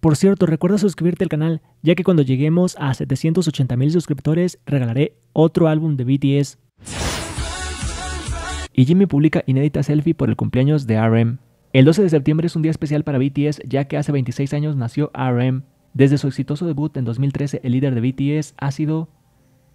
Por cierto, recuerda suscribirte al canal, ya que cuando lleguemos a 780 mil suscriptores regalaré otro álbum de BTS. Y Jimmy publica inédita selfie por el cumpleaños de RM. El 12 de septiembre es un día especial para BTS, ya que hace 26 años nació RM. Desde su exitoso debut en 2013, el líder de BTS ha sido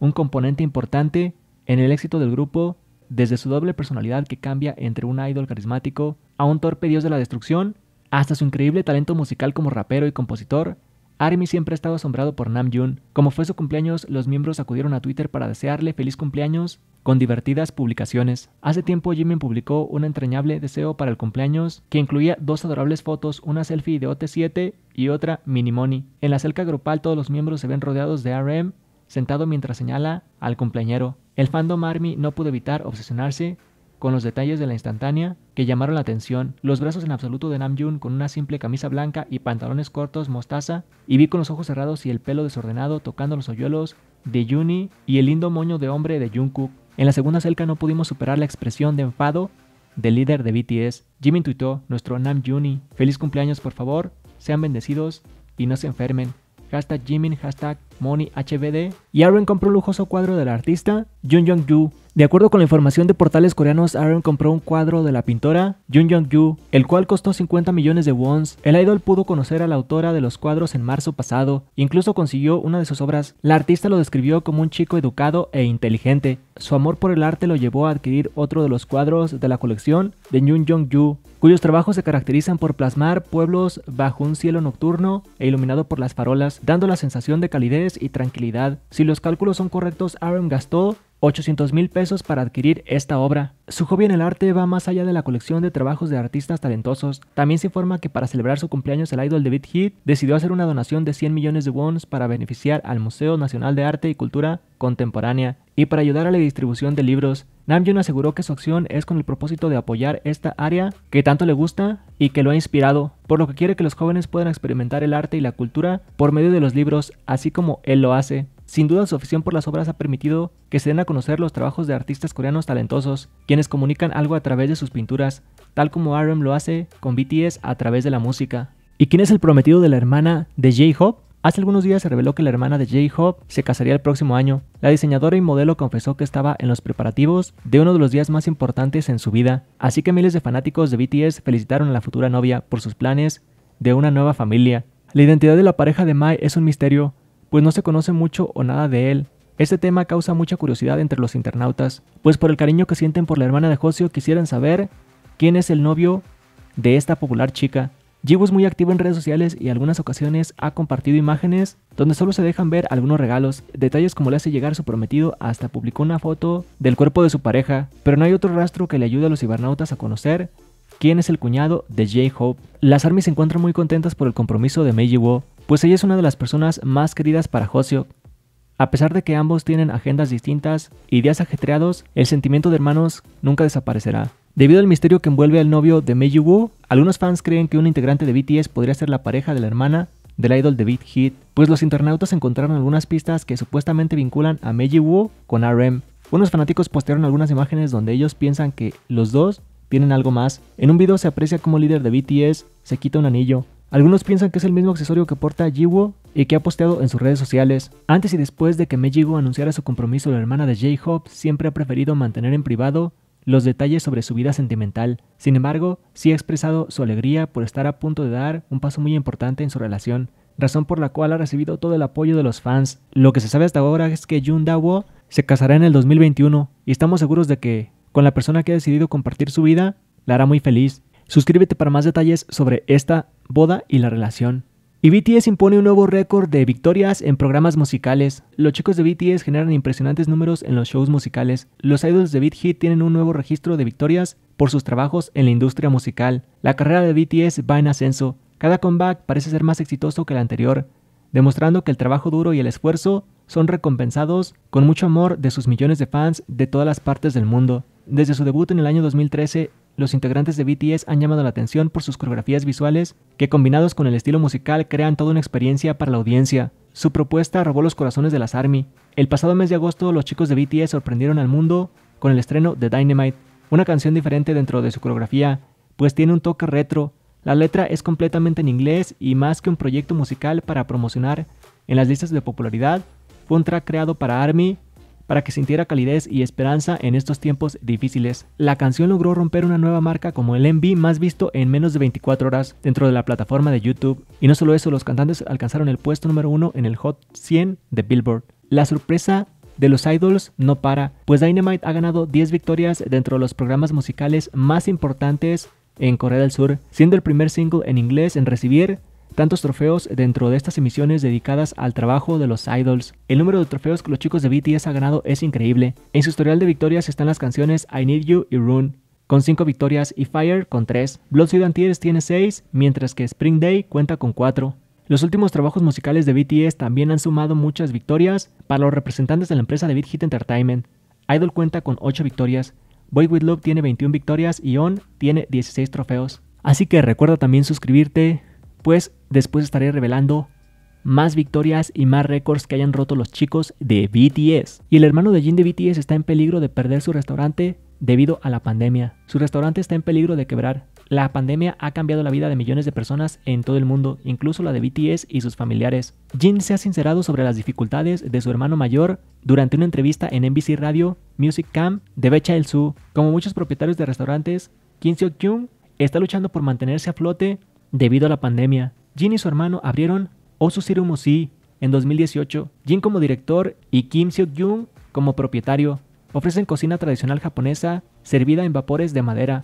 un componente importante en el éxito del grupo, desde su doble personalidad que cambia entre un idol carismático a un torpe dios de la destrucción hasta su increíble talento musical como rapero y compositor, Army siempre ha estado asombrado por Nam Como fue su cumpleaños, los miembros acudieron a Twitter para desearle feliz cumpleaños con divertidas publicaciones. Hace tiempo Jimin publicó un entrañable deseo para el cumpleaños que incluía dos adorables fotos, una selfie de OT7 y otra mini money En la cerca grupal todos los miembros se ven rodeados de RM sentado mientras señala al cumpleañero. El fandom Army no pudo evitar obsesionarse con los detalles de la instantánea que llamaron la atención, los brazos en absoluto de Namjoon con una simple camisa blanca y pantalones cortos mostaza, y vi con los ojos cerrados y el pelo desordenado tocando los hoyuelos de Juni y el lindo moño de hombre de Jungkook. En la segunda cerca no pudimos superar la expresión de enfado del líder de BTS, Jimin tuitó, nuestro Nam Juni, feliz cumpleaños por favor, sean bendecidos y no se enfermen. Hashtag Jimin, hashtag MoneyHBD. Y Aaron compró un lujoso cuadro del artista Jun Jung de acuerdo con la información de portales coreanos, Aaron compró un cuadro de la pintora Jun Jong-yu, el cual costó 50 millones de wons. El idol pudo conocer a la autora de los cuadros en marzo pasado, incluso consiguió una de sus obras. La artista lo describió como un chico educado e inteligente. Su amor por el arte lo llevó a adquirir otro de los cuadros de la colección de Jun Jong-yu, cuyos trabajos se caracterizan por plasmar pueblos bajo un cielo nocturno e iluminado por las farolas, dando la sensación de calidez y tranquilidad. Si los cálculos son correctos, Aaron gastó 800 mil pesos para adquirir esta obra. Su hobby en el arte va más allá de la colección de trabajos de artistas talentosos. También se informa que para celebrar su cumpleaños el idol David Heath decidió hacer una donación de 100 millones de wons para beneficiar al Museo Nacional de Arte y Cultura Contemporánea y para ayudar a la distribución de libros. Namjoon aseguró que su acción es con el propósito de apoyar esta área que tanto le gusta y que lo ha inspirado, por lo que quiere que los jóvenes puedan experimentar el arte y la cultura por medio de los libros, así como él lo hace. Sin duda su afición por las obras ha permitido que se den a conocer los trabajos de artistas coreanos talentosos, quienes comunican algo a través de sus pinturas, tal como RM lo hace con BTS a través de la música. ¿Y quién es el prometido de la hermana de J-Hope? Hace algunos días se reveló que la hermana de J-Hope se casaría el próximo año. La diseñadora y modelo confesó que estaba en los preparativos de uno de los días más importantes en su vida, así que miles de fanáticos de BTS felicitaron a la futura novia por sus planes de una nueva familia. La identidad de la pareja de Mai es un misterio, pues no se conoce mucho o nada de él. Este tema causa mucha curiosidad entre los internautas, pues por el cariño que sienten por la hermana de Josio quisieran saber quién es el novio de esta popular chica. Jibo es muy activo en redes sociales y en algunas ocasiones ha compartido imágenes donde solo se dejan ver algunos regalos, detalles como le hace llegar su prometido, hasta publicó una foto del cuerpo de su pareja, pero no hay otro rastro que le ayude a los cibernautas a conocer quién es el cuñado de J-Hope. Las ARMY se encuentran muy contentas por el compromiso de Meiji Wo, pues ella es una de las personas más queridas para Josio. A pesar de que ambos tienen agendas distintas y días ajetreados, el sentimiento de hermanos nunca desaparecerá. Debido al misterio que envuelve al novio de Meiji Wu, algunos fans creen que un integrante de BTS podría ser la pareja de la hermana del idol de Big Hit, pues los internautas encontraron algunas pistas que supuestamente vinculan a Meiji Wu con RM. Unos fanáticos postearon algunas imágenes donde ellos piensan que los dos tienen algo más. En un video se aprecia como líder de BTS se quita un anillo. Algunos piensan que es el mismo accesorio que porta Jiwoo y que ha posteado en sus redes sociales. Antes y después de que Mejigo anunciara su compromiso, la hermana de J-Hope siempre ha preferido mantener en privado los detalles sobre su vida sentimental. Sin embargo, sí ha expresado su alegría por estar a punto de dar un paso muy importante en su relación, razón por la cual ha recibido todo el apoyo de los fans. Lo que se sabe hasta ahora es que Jun Dawo se casará en el 2021 y estamos seguros de que con la persona que ha decidido compartir su vida, la hará muy feliz. Suscríbete para más detalles sobre esta boda y la relación. Y BTS impone un nuevo récord de victorias en programas musicales. Los chicos de BTS generan impresionantes números en los shows musicales. Los idols de Beat Hit tienen un nuevo registro de victorias por sus trabajos en la industria musical. La carrera de BTS va en ascenso. Cada comeback parece ser más exitoso que el anterior, demostrando que el trabajo duro y el esfuerzo son recompensados con mucho amor de sus millones de fans de todas las partes del mundo. Desde su debut en el año 2013, los integrantes de BTS han llamado la atención por sus coreografías visuales, que combinados con el estilo musical crean toda una experiencia para la audiencia. Su propuesta robó los corazones de las ARMY. El pasado mes de agosto, los chicos de BTS sorprendieron al mundo con el estreno de Dynamite, una canción diferente dentro de su coreografía, pues tiene un toque retro. La letra es completamente en inglés y más que un proyecto musical para promocionar en las listas de popularidad, fue un track creado para Army para que sintiera calidez y esperanza en estos tiempos difíciles. La canción logró romper una nueva marca como el MV más visto en menos de 24 horas dentro de la plataforma de YouTube. Y no solo eso, los cantantes alcanzaron el puesto número uno en el Hot 100 de Billboard. La sorpresa de los idols no para, pues Dynamite ha ganado 10 victorias dentro de los programas musicales más importantes en Corea del Sur, siendo el primer single en inglés en recibir tantos trofeos dentro de estas emisiones dedicadas al trabajo de los idols. El número de trofeos que los chicos de BTS han ganado es increíble. En su historial de victorias están las canciones I Need You y Rune, con 5 victorias, y Fire con 3. Blood, Sweat Tears tiene 6, mientras que Spring Day cuenta con 4. Los últimos trabajos musicales de BTS también han sumado muchas victorias para los representantes de la empresa de Big Hit Entertainment. Idol cuenta con 8 victorias, Boy With Love tiene 21 victorias y On tiene 16 trofeos. Así que recuerda también suscribirte, pues Después estaré revelando más victorias y más récords que hayan roto los chicos de BTS. Y el hermano de Jin de BTS está en peligro de perder su restaurante debido a la pandemia. Su restaurante está en peligro de quebrar. La pandemia ha cambiado la vida de millones de personas en todo el mundo, incluso la de BTS y sus familiares. Jin se ha sincerado sobre las dificultades de su hermano mayor durante una entrevista en NBC Radio Music Camp de Becha El Su. Como muchos propietarios de restaurantes, Kim Seok Kyung está luchando por mantenerse a flote debido a la pandemia. Jin y su hermano abrieron Osu Musi en 2018. Jin como director y Kim Seok-jung como propietario ofrecen cocina tradicional japonesa servida en vapores de madera,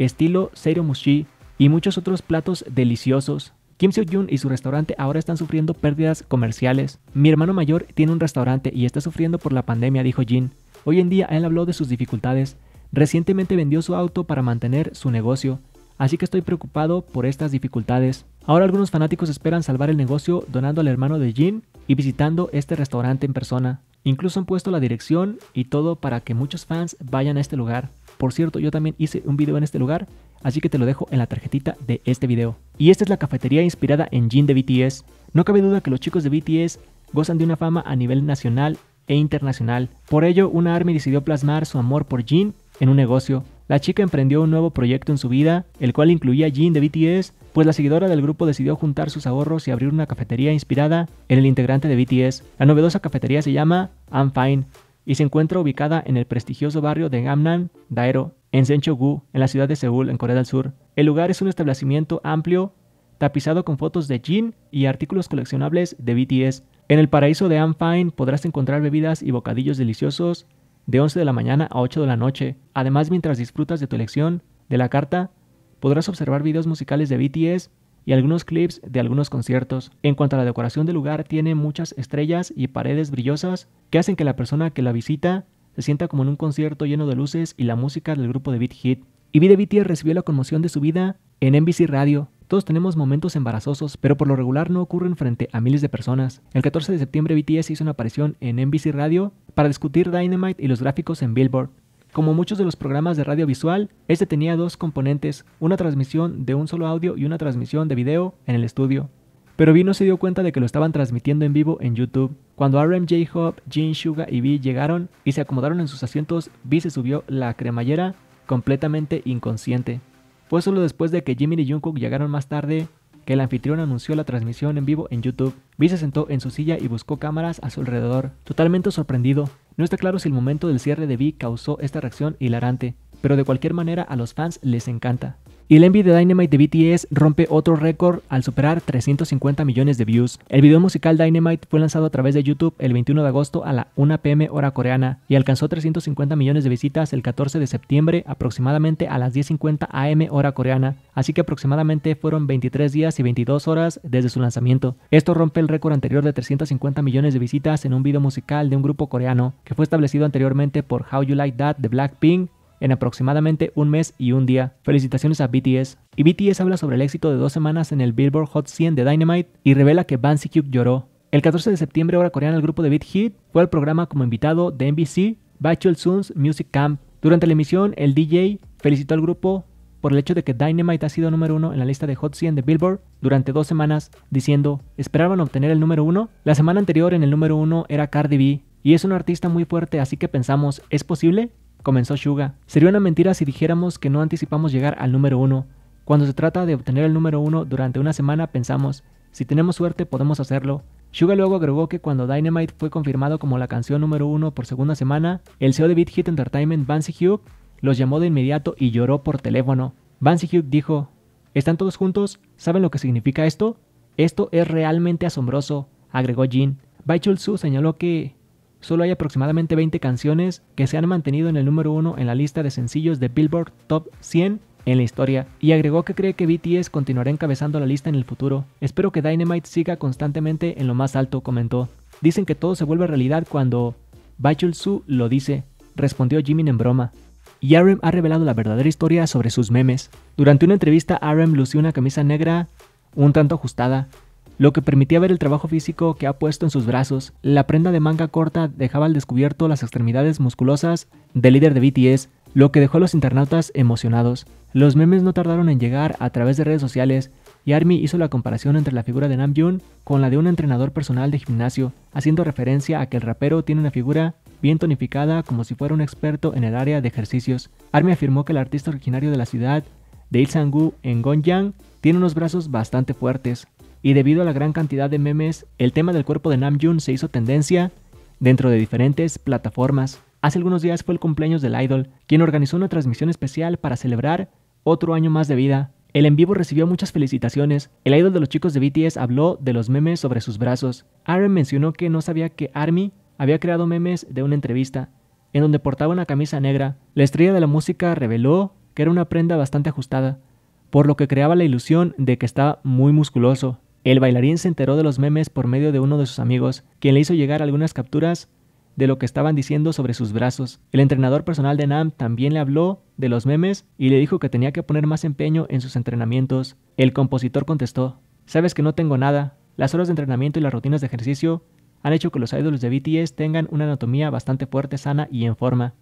estilo Musi y muchos otros platos deliciosos. Kim seok jun y su restaurante ahora están sufriendo pérdidas comerciales. Mi hermano mayor tiene un restaurante y está sufriendo por la pandemia, dijo Jin. Hoy en día él habló de sus dificultades. Recientemente vendió su auto para mantener su negocio, así que estoy preocupado por estas dificultades. Ahora algunos fanáticos esperan salvar el negocio donando al hermano de Jin y visitando este restaurante en persona. Incluso han puesto la dirección y todo para que muchos fans vayan a este lugar. Por cierto, yo también hice un video en este lugar, así que te lo dejo en la tarjetita de este video. Y esta es la cafetería inspirada en Jin de BTS. No cabe duda que los chicos de BTS gozan de una fama a nivel nacional e internacional. Por ello, una ARMY decidió plasmar su amor por Jin en un negocio la chica emprendió un nuevo proyecto en su vida, el cual incluía Jin de BTS, pues la seguidora del grupo decidió juntar sus ahorros y abrir una cafetería inspirada en el integrante de BTS. La novedosa cafetería se llama Am Fine y se encuentra ubicada en el prestigioso barrio de Gamnan, Daero, en Senchogu, en la ciudad de Seúl, en Corea del Sur. El lugar es un establecimiento amplio, tapizado con fotos de Jin y artículos coleccionables de BTS. En el paraíso de Am Fine podrás encontrar bebidas y bocadillos deliciosos, de 11 de la mañana a 8 de la noche. Además, mientras disfrutas de tu elección de la carta, podrás observar videos musicales de BTS y algunos clips de algunos conciertos. En cuanto a la decoración del lugar, tiene muchas estrellas y paredes brillosas que hacen que la persona que la visita se sienta como en un concierto lleno de luces y la música del grupo de Beat Hit. Y de BTS recibió la conmoción de su vida en NBC Radio, todos tenemos momentos embarazosos, pero por lo regular no ocurren frente a miles de personas. El 14 de septiembre BTS hizo una aparición en NBC Radio para discutir Dynamite y los gráficos en Billboard. Como muchos de los programas de radio visual, este tenía dos componentes, una transmisión de un solo audio y una transmisión de video en el estudio. Pero V no se dio cuenta de que lo estaban transmitiendo en vivo en YouTube. Cuando j Hop, Jin Suga y V llegaron y se acomodaron en sus asientos, V se subió la cremallera completamente inconsciente. Fue solo después de que Jimmy y Jungkook llegaron más tarde que el anfitrión anunció la transmisión en vivo en YouTube. Vi se sentó en su silla y buscó cámaras a su alrededor, totalmente sorprendido. No está claro si el momento del cierre de Vi causó esta reacción hilarante, pero de cualquier manera a los fans les encanta. Y el MV de Dynamite de BTS rompe otro récord al superar 350 millones de views. El video musical Dynamite fue lanzado a través de YouTube el 21 de agosto a la 1 pm hora coreana y alcanzó 350 millones de visitas el 14 de septiembre aproximadamente a las 10.50 am hora coreana, así que aproximadamente fueron 23 días y 22 horas desde su lanzamiento. Esto rompe el récord anterior de 350 millones de visitas en un video musical de un grupo coreano que fue establecido anteriormente por How You Like That de Blackpink en aproximadamente un mes y un día. Felicitaciones a BTS. Y BTS habla sobre el éxito de dos semanas en el Billboard Hot 100 de Dynamite y revela que Cube lloró. El 14 de septiembre, hora coreana, el grupo de Beat Hit fue al programa como invitado de NBC Bachel Soon's Music Camp. Durante la emisión, el DJ felicitó al grupo por el hecho de que Dynamite ha sido número uno en la lista de Hot 100 de Billboard durante dos semanas, diciendo, esperaban obtener el número uno. La semana anterior en el número uno era Cardi B, y es un artista muy fuerte, así que pensamos, ¿es posible? comenzó Shuga, sería una mentira si dijéramos que no anticipamos llegar al número uno. Cuando se trata de obtener el número uno durante una semana pensamos, si tenemos suerte podemos hacerlo. Suga luego agregó que cuando Dynamite fue confirmado como la canción número uno por segunda semana, el CEO de Beat Hit Entertainment, si Hyuk, los llamó de inmediato y lloró por teléfono. si Hugh dijo, ¿Están todos juntos? ¿Saben lo que significa esto? Esto es realmente asombroso, agregó Jin. Baichul Su señaló que solo hay aproximadamente 20 canciones que se han mantenido en el número uno en la lista de sencillos de Billboard Top 100 en la historia, y agregó que cree que BTS continuará encabezando la lista en el futuro. Espero que Dynamite siga constantemente en lo más alto, comentó. Dicen que todo se vuelve realidad cuando Bachel su lo dice, respondió Jimin en broma. Y RM ha revelado la verdadera historia sobre sus memes. Durante una entrevista, RM lució una camisa negra un tanto ajustada, lo que permitía ver el trabajo físico que ha puesto en sus brazos. La prenda de manga corta dejaba al descubierto las extremidades musculosas del líder de BTS, lo que dejó a los internautas emocionados. Los memes no tardaron en llegar a través de redes sociales y Army hizo la comparación entre la figura de Namjoon con la de un entrenador personal de gimnasio, haciendo referencia a que el rapero tiene una figura bien tonificada como si fuera un experto en el área de ejercicios. Army afirmó que el artista originario de la ciudad de Sang-gu en Gongyang tiene unos brazos bastante fuertes, y debido a la gran cantidad de memes, el tema del cuerpo de Namjoon se hizo tendencia dentro de diferentes plataformas. Hace algunos días fue el cumpleaños del idol, quien organizó una transmisión especial para celebrar otro año más de vida. El en vivo recibió muchas felicitaciones. El idol de los chicos de BTS habló de los memes sobre sus brazos. Aaron mencionó que no sabía que Army había creado memes de una entrevista, en donde portaba una camisa negra. La estrella de la música reveló que era una prenda bastante ajustada, por lo que creaba la ilusión de que estaba muy musculoso. El bailarín se enteró de los memes por medio de uno de sus amigos, quien le hizo llegar algunas capturas de lo que estaban diciendo sobre sus brazos. El entrenador personal de Nam también le habló de los memes y le dijo que tenía que poner más empeño en sus entrenamientos. El compositor contestó, sabes que no tengo nada, las horas de entrenamiento y las rutinas de ejercicio han hecho que los ídolos de BTS tengan una anatomía bastante fuerte, sana y en forma.